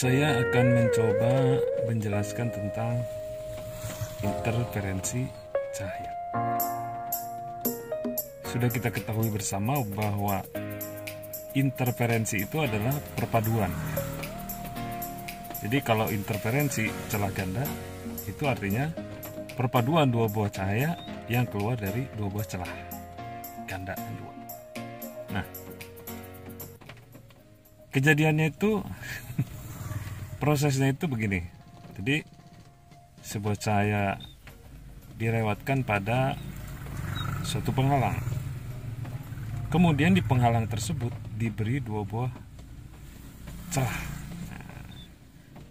saya akan mencoba menjelaskan tentang interferensi cahaya. Sudah kita ketahui bersama bahwa interferensi itu adalah perpaduan. Jadi kalau interferensi celah ganda itu artinya perpaduan dua buah cahaya yang keluar dari dua buah celah ganda dua. Nah, kejadiannya itu prosesnya itu begini jadi sebuah cahaya direwatkan pada suatu penghalang kemudian di penghalang tersebut diberi dua buah celah nah,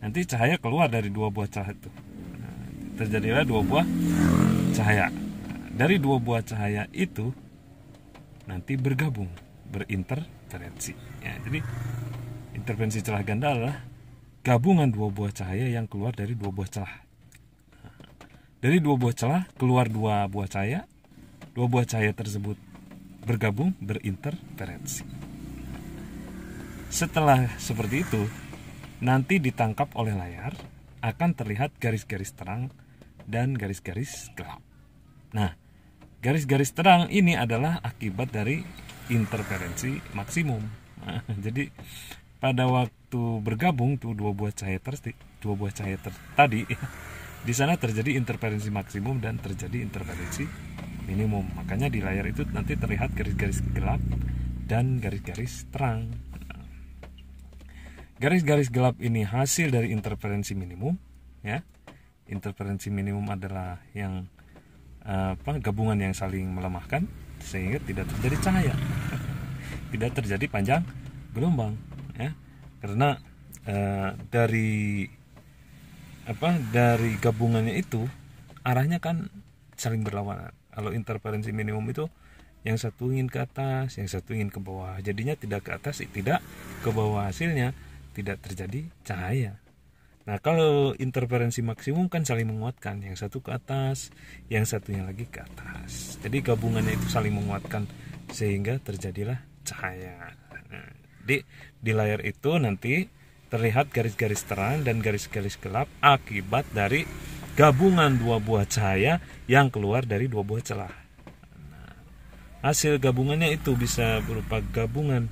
nanti cahaya keluar dari dua buah celah itu nah, terjadilah dua buah cahaya nah, dari dua buah cahaya itu nanti bergabung berinterferensi ya, jadi intervensi celah ganda adalah gabungan dua buah cahaya yang keluar dari dua buah celah. Dari dua buah celah keluar dua buah cahaya. Dua buah cahaya tersebut bergabung berinterferensi. Setelah seperti itu, nanti ditangkap oleh layar akan terlihat garis-garis terang dan garis-garis gelap. Nah, garis-garis terang ini adalah akibat dari interferensi maksimum. Nah, jadi pada waktu waktu bergabung tuh dua buah cahaya ter dua buah cahaya ter tadi di sana terjadi interferensi maksimum dan terjadi interferensi minimum makanya di layar itu nanti terlihat garis-garis gelap dan garis-garis terang garis-garis gelap ini hasil dari interferensi minimum ya interferensi minimum adalah yang eh, apa gabungan yang saling melemahkan sehingga tidak terjadi cahaya tidak terjadi panjang gelombang ya karena uh, dari apa dari gabungannya itu arahnya kan saling berlawanan kalau interferensi minimum itu yang satu ingin ke atas yang satu ingin ke bawah jadinya tidak ke atas tidak ke bawah hasilnya tidak terjadi cahaya nah kalau interferensi maksimum kan saling menguatkan yang satu ke atas yang satunya lagi ke atas jadi gabungannya itu saling menguatkan sehingga terjadilah cahaya nah, jadi di layar itu nanti terlihat garis-garis terang dan garis-garis gelap akibat dari gabungan dua buah cahaya yang keluar dari dua buah celah. Nah, hasil gabungannya itu bisa berupa gabungan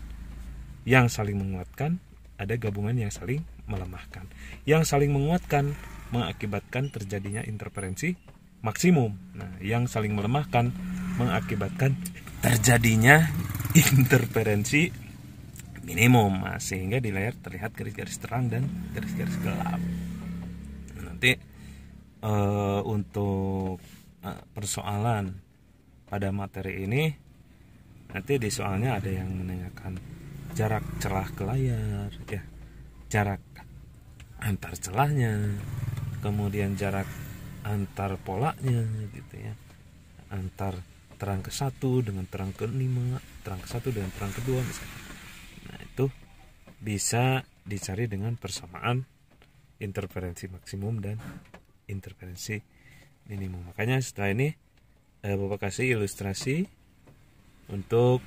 yang saling menguatkan, ada gabungan yang saling melemahkan. Yang saling menguatkan mengakibatkan terjadinya interferensi maksimum. Nah, yang saling melemahkan mengakibatkan terjadinya interferensi minimum ah, sehingga di layar terlihat garis-garis terang dan garis-garis gelap nah, nanti uh, untuk uh, persoalan pada materi ini nanti di soalnya ada yang menanyakan jarak celah ke layar ya jarak antar celahnya kemudian jarak antar polanya gitu ya antar terang ke satu dengan terang ke lima terang ke satu dengan terang kedua misalnya itu bisa dicari dengan persamaan interferensi maksimum dan interferensi minimum. Makanya setelah ini eh, Bapak kasih ilustrasi untuk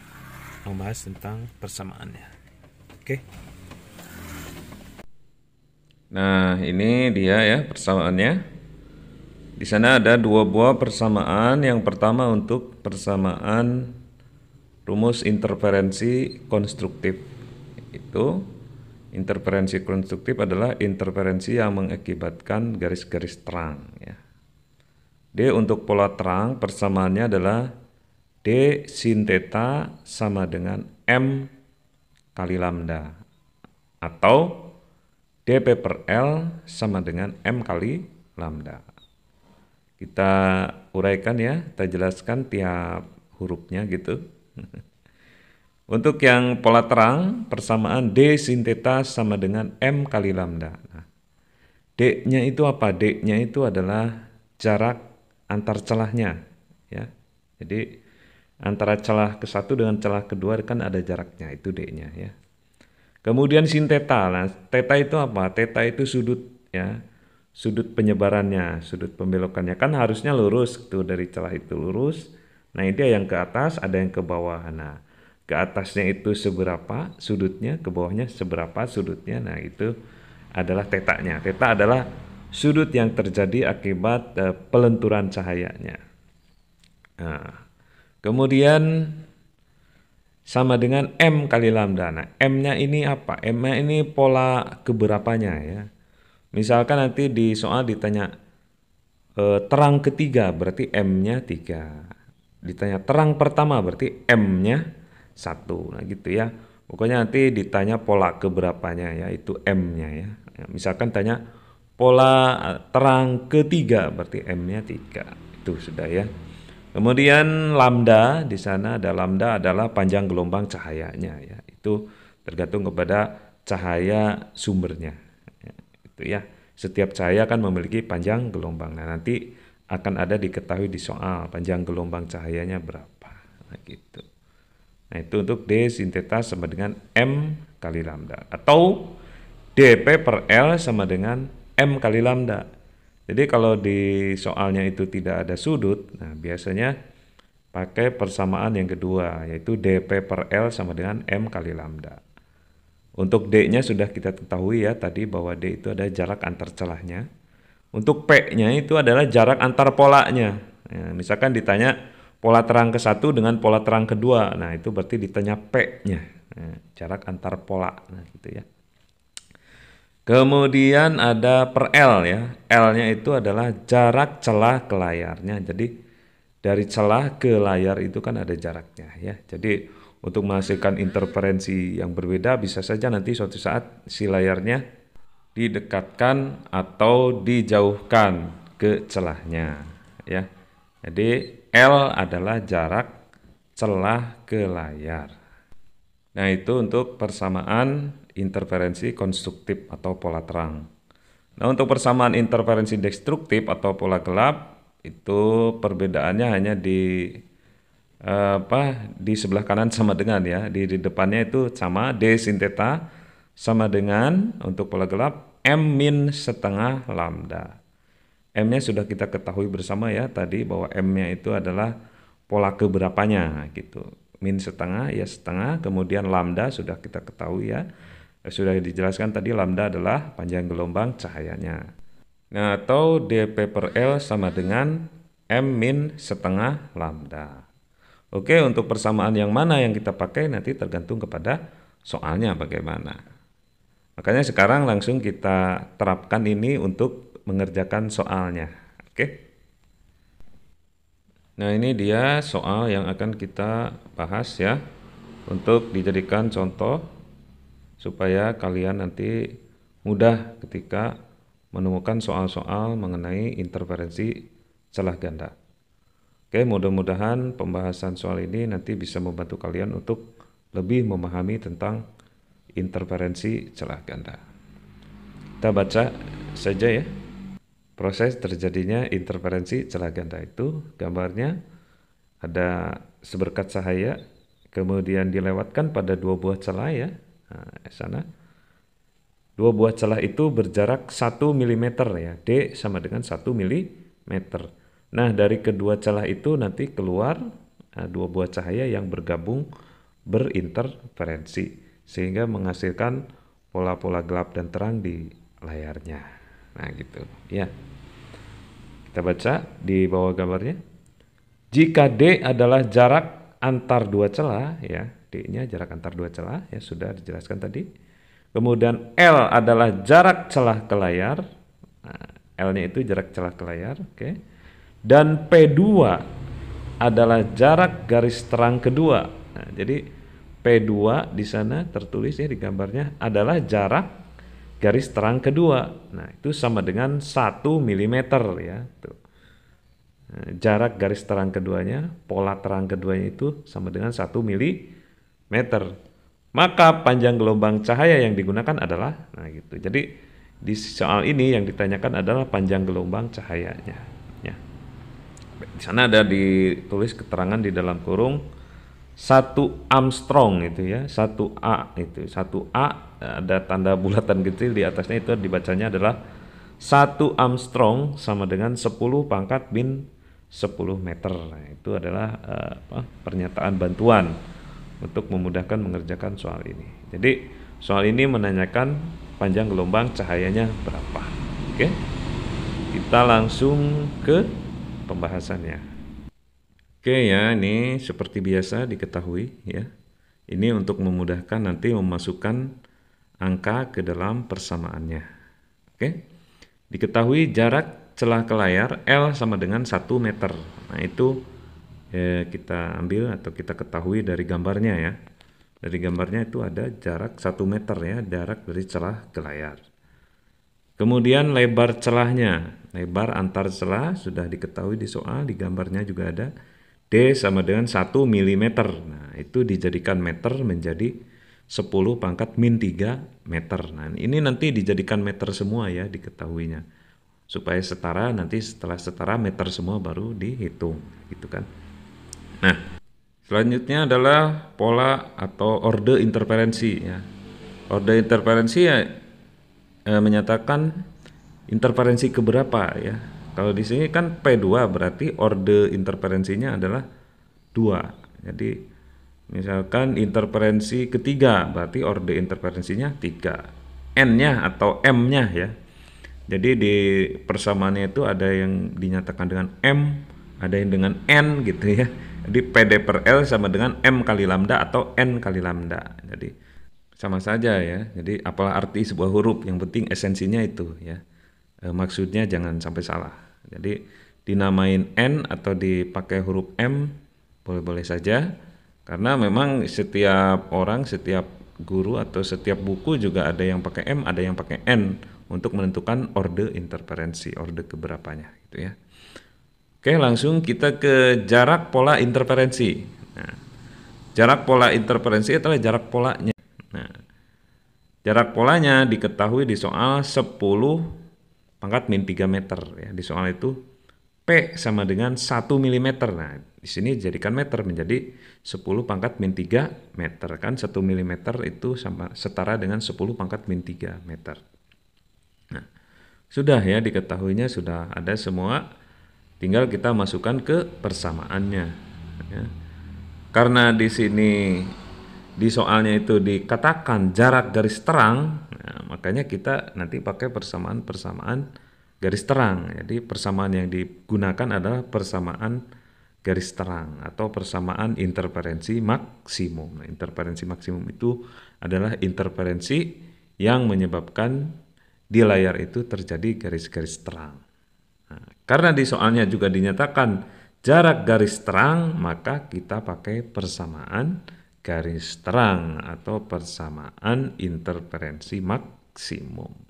membahas tentang persamaannya. Oke. Nah, ini dia ya persamaannya. Di sana ada dua buah persamaan. Yang pertama untuk persamaan rumus interferensi konstruktif itu interferensi konstruktif adalah interferensi yang mengakibatkan garis-garis terang ya. D untuk pola terang persamaannya adalah D sin theta sama dengan M kali lambda atau DP per L sama dengan M kali lambda. Kita uraikan ya, kita jelaskan tiap hurufnya gitu. Untuk yang pola terang, persamaan D sin sama dengan M kali lambda. Nah, D-nya itu apa? D-nya itu adalah jarak antar celahnya. ya. Jadi antara celah ke satu dengan celah kedua kan ada jaraknya, itu D-nya ya. Kemudian sin theta. Nah, theta itu apa? Theta itu sudut ya. Sudut penyebarannya, sudut pembelokannya kan harusnya lurus tuh dari celah itu lurus. Nah, ini yang ke atas, ada yang ke bawah. Nah, ke atasnya itu seberapa sudutnya, ke bawahnya seberapa sudutnya. Nah, itu adalah tetaknya. Teta adalah sudut yang terjadi akibat e, pelenturan cahayanya. Nah, kemudian sama dengan M kali lambda. Nah, M-nya ini apa? M-nya ini pola keberapanya ya. Misalkan nanti di soal ditanya e, terang ketiga berarti M-nya tiga Ditanya terang pertama berarti M-nya satu nah gitu ya pokoknya nanti ditanya pola keberapanya ya itu m-nya ya, ya misalkan tanya pola eh, terang ketiga berarti m-nya tiga itu sudah ya kemudian lambda di sana ada lambda adalah panjang gelombang cahayanya ya itu tergantung kepada cahaya sumbernya ya, itu ya setiap cahaya kan memiliki panjang gelombang nah nanti akan ada diketahui di soal panjang gelombang cahayanya berapa nah, gitu Nah itu untuk D sintetas sama dengan M kali lambda atau DP per L sama dengan M kali lambda. Jadi kalau di soalnya itu tidak ada sudut, nah biasanya pakai persamaan yang kedua yaitu DP per L sama dengan M kali lambda. Untuk D-nya sudah kita ketahui ya tadi bahwa D itu ada jarak antar celahnya. Untuk P-nya itu adalah jarak antar polanya. Ya, misalkan ditanya pola terang ke satu dengan pola terang kedua. Nah, itu berarti ditanya P-nya, nah, jarak antar pola. Nah, gitu ya. Kemudian ada per L ya. L-nya itu adalah jarak celah ke layarnya. Jadi dari celah ke layar itu kan ada jaraknya ya. Jadi untuk menghasilkan interferensi yang berbeda bisa saja nanti suatu saat si layarnya didekatkan atau dijauhkan ke celahnya ya. Jadi L adalah jarak celah ke layar. Nah, itu untuk persamaan interferensi konstruktif atau pola terang. Nah, untuk persamaan interferensi destruktif atau pola gelap itu perbedaannya hanya di eh, apa di sebelah kanan sama dengan ya di, di depannya itu sama d sin theta sama dengan untuk pola gelap m min setengah lambda M-nya sudah kita ketahui bersama ya tadi bahwa M-nya itu adalah pola keberapanya gitu. Min setengah ya setengah, kemudian lambda sudah kita ketahui ya. Eh, sudah dijelaskan tadi lambda adalah panjang gelombang cahayanya. Nah, atau dp per L sama dengan M min setengah lambda. Oke, untuk persamaan yang mana yang kita pakai nanti tergantung kepada soalnya bagaimana. Makanya sekarang langsung kita terapkan ini untuk mengerjakan soalnya. Oke. Nah, ini dia soal yang akan kita bahas ya untuk dijadikan contoh supaya kalian nanti mudah ketika menemukan soal-soal mengenai interferensi celah ganda. Oke, mudah-mudahan pembahasan soal ini nanti bisa membantu kalian untuk lebih memahami tentang interferensi celah ganda. Kita baca saja ya proses terjadinya interferensi celah nah, ganda itu gambarnya ada seberkat cahaya kemudian dilewatkan pada dua buah celah ya nah, sana dua buah celah itu berjarak 1 mm ya D sama dengan 1 mm nah dari kedua celah itu nanti keluar nah, dua buah cahaya yang bergabung berinterferensi sehingga menghasilkan pola-pola gelap dan terang di layarnya nah gitu ya kita baca di bawah gambarnya. Jika D adalah jarak antar dua celah, ya D-nya jarak antar dua celah, ya sudah dijelaskan tadi. Kemudian L adalah jarak celah ke layar. Nah, L-nya itu jarak celah ke layar, oke. Okay. Dan P2 adalah jarak garis terang kedua. Nah, jadi P2 di sana tertulis ya di gambarnya adalah jarak garis terang kedua. Nah, itu sama dengan 1 mm ya. Tuh. Nah, jarak garis terang keduanya, pola terang keduanya itu sama dengan 1 mm. Maka panjang gelombang cahaya yang digunakan adalah nah gitu. Jadi di soal ini yang ditanyakan adalah panjang gelombang cahayanya ya. Di sana ada ditulis keterangan di dalam kurung 1 Armstrong itu ya, 1A itu, 1A ada tanda bulatan kecil di atasnya itu dibacanya adalah 1 Armstrong sama dengan 10 pangkat bin 10 meter. Nah, itu adalah uh, apa, pernyataan bantuan untuk memudahkan mengerjakan soal ini. Jadi soal ini menanyakan panjang gelombang cahayanya berapa. Oke. Kita langsung ke pembahasannya. Oke ya, ini seperti biasa diketahui ya. Ini untuk memudahkan nanti memasukkan angka ke dalam persamaannya. Oke. Diketahui jarak celah ke layar L sama dengan 1 meter. Nah, itu eh, kita ambil atau kita ketahui dari gambarnya ya. Dari gambarnya itu ada jarak 1 meter ya, jarak dari celah ke layar. Kemudian lebar celahnya, lebar antar celah sudah diketahui di soal, di gambarnya juga ada D sama dengan 1 mm. Nah, itu dijadikan meter menjadi 10 pangkat min 3 meter. Nah, ini nanti dijadikan meter semua ya diketahuinya. Supaya setara nanti setelah setara meter semua baru dihitung gitu kan. Nah, selanjutnya adalah pola atau orde interferensi ya. Orde interferensi ya e, menyatakan interferensi keberapa ya. Kalau di sini kan P2 berarti orde interferensinya adalah 2. Jadi Misalkan interferensi ketiga, berarti orde interferensinya tiga N-nya atau M-nya ya. Jadi di persamaannya itu ada yang dinyatakan dengan M, ada yang dengan N gitu ya. Jadi PD per L sama dengan M kali lambda atau N kali lambda. Jadi sama saja ya. Jadi apalah arti sebuah huruf, yang penting esensinya itu ya. E, maksudnya jangan sampai salah. Jadi dinamain N atau dipakai huruf M boleh-boleh saja karena memang setiap orang, setiap guru atau setiap buku juga ada yang pakai M, ada yang pakai N untuk menentukan orde interferensi, orde keberapanya gitu ya. Oke, langsung kita ke jarak pola interferensi. Nah, jarak pola interferensi adalah jarak polanya. Nah, jarak polanya diketahui di soal 10 pangkat min 3 meter ya. Di soal itu sama dengan 1 mm. Nah, di sini jadikan meter menjadi 10 pangkat min 3 meter. Kan 1 mm itu sama setara dengan 10 pangkat min 3 meter. Nah, sudah ya diketahuinya sudah ada semua. Tinggal kita masukkan ke persamaannya. Ya. Karena di sini di soalnya itu dikatakan jarak garis terang, ya, makanya kita nanti pakai persamaan-persamaan garis terang. Jadi persamaan yang digunakan adalah persamaan garis terang atau persamaan interferensi maksimum. Nah, interferensi maksimum itu adalah interferensi yang menyebabkan di layar itu terjadi garis-garis terang. Nah, karena di soalnya juga dinyatakan jarak garis terang, maka kita pakai persamaan garis terang atau persamaan interferensi maksimum.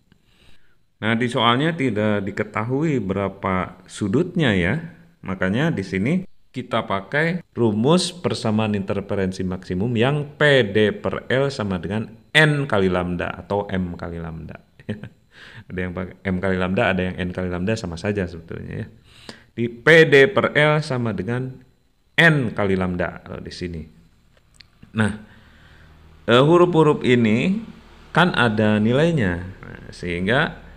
Nah, di soalnya tidak diketahui berapa sudutnya ya. Makanya di sini kita pakai rumus persamaan interferensi maksimum yang PD per L sama dengan N kali lambda atau M kali lambda. ada yang pakai M kali lambda, ada yang N kali lambda sama saja sebetulnya ya. Di PD per L sama dengan N kali lambda kalau di sini. Nah, eh, huruf-huruf ini kan ada nilainya. Nah, sehingga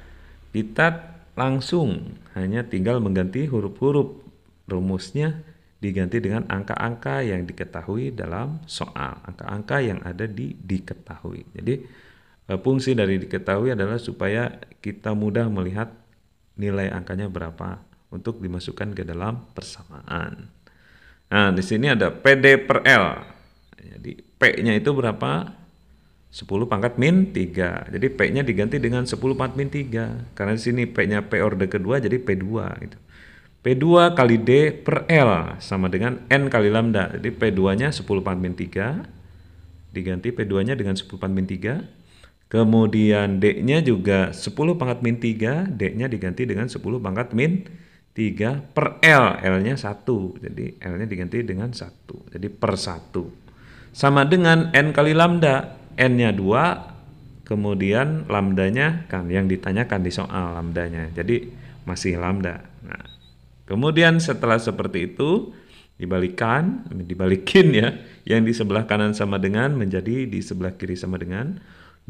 Pitat langsung, hanya tinggal mengganti huruf-huruf. Rumusnya diganti dengan angka-angka yang diketahui dalam soal, angka-angka yang ada di diketahui. Jadi eh, fungsi dari diketahui adalah supaya kita mudah melihat nilai angkanya berapa untuk dimasukkan ke dalam persamaan. Nah, di sini ada PD per L. Jadi P-nya itu berapa? 10 pangkat min 3. Jadi P-nya diganti dengan 10 pangkat min 3. Karena di sini P-nya P orde kedua jadi P2 gitu. P2 kali D per L sama dengan N kali lambda. Jadi P2-nya 10 pangkat min 3 diganti P2-nya dengan 10 pangkat min 3. Kemudian D-nya juga 10 pangkat min 3, D-nya diganti dengan 10 pangkat min 3 per L, L-nya 1. Jadi L-nya diganti dengan 1. Jadi per 1. Sama dengan N kali lambda n-nya 2 kemudian lambdanya kan yang ditanyakan di soal lambdanya. Jadi masih lambda. Nah, kemudian setelah seperti itu dibalikan, dibalikin ya, yang di sebelah kanan sama dengan menjadi di sebelah kiri sama dengan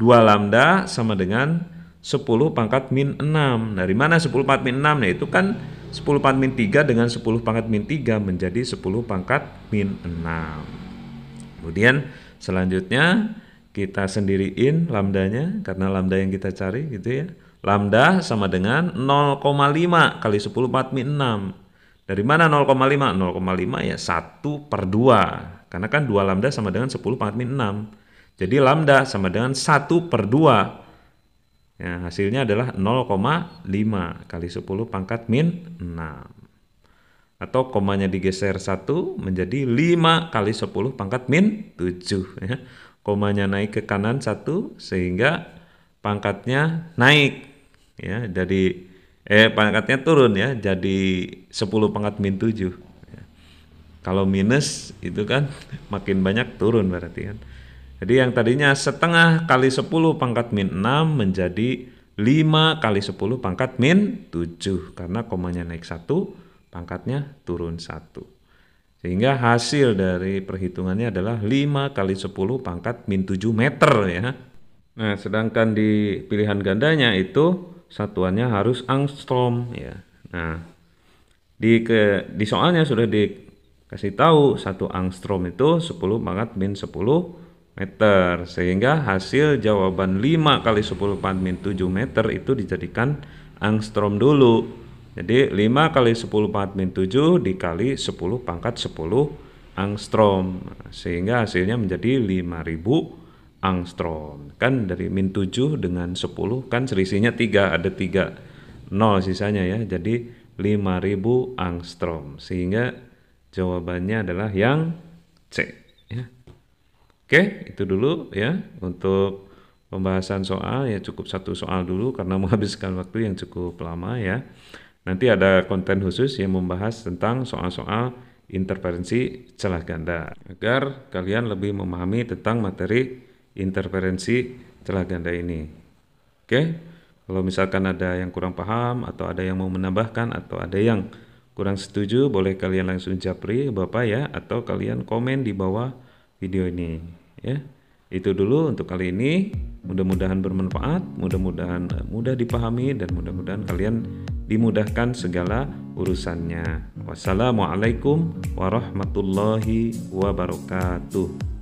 2 lambda sama dengan 10 pangkat min 6. Nah, Dari mana 10 pangkat min 6? Nah, itu kan 10 pangkat min 3 dengan 10 pangkat min 3 menjadi 10 pangkat min 6. Kemudian selanjutnya kita sendiriin lambdanya karena lambda yang kita cari gitu ya. Lambda sama dengan 0,5 kali 10 pangkat min 6. Dari mana 0,5? 0,5 ya 1 per 2. Karena kan 2 lambda sama dengan 10 pangkat min 6. Jadi lambda sama dengan 1 per 2. Ya, hasilnya adalah 0,5 kali 10 pangkat min 6. Atau komanya digeser 1 menjadi 5 kali 10 pangkat min 7. Ya komanya naik ke kanan satu sehingga pangkatnya naik ya dari eh pangkatnya turun ya jadi 10 pangkat min 7 ya. kalau minus itu kan makin banyak turun berarti kan jadi yang tadinya setengah kali 10 pangkat min 6 menjadi 5 kali 10 pangkat min 7 karena komanya naik satu pangkatnya turun satu sehingga hasil dari perhitungannya adalah 5 kali 10 pangkat min 7 meter ya. Nah, sedangkan di pilihan gandanya itu satuannya harus angstrom ya. Nah, di ke di soalnya sudah dikasih tahu satu angstrom itu 10 pangkat min 10 meter sehingga hasil jawaban 5 kali 10 pangkat min 7 meter itu dijadikan angstrom dulu jadi 5 kali 10 pangkat min 7 dikali 10 pangkat 10 angstrom. Sehingga hasilnya menjadi 5000 angstrom. Kan dari min 7 dengan 10 kan selisihnya 3, ada 3 nol sisanya ya. Jadi 5000 angstrom. Sehingga jawabannya adalah yang C ya. Oke, itu dulu ya untuk pembahasan soal ya cukup satu soal dulu karena menghabiskan waktu yang cukup lama ya. Nanti ada konten khusus yang membahas tentang soal-soal interferensi celah ganda agar kalian lebih memahami tentang materi interferensi celah ganda ini. Oke, kalau misalkan ada yang kurang paham atau ada yang mau menambahkan atau ada yang kurang setuju, boleh kalian langsung japri Bapak ya atau kalian komen di bawah video ini ya. Itu dulu untuk kali ini. Mudah-mudahan bermanfaat, mudah-mudahan eh, mudah dipahami dan mudah-mudahan kalian dimudahkan segala urusannya. Wassalamualaikum warahmatullahi wabarakatuh.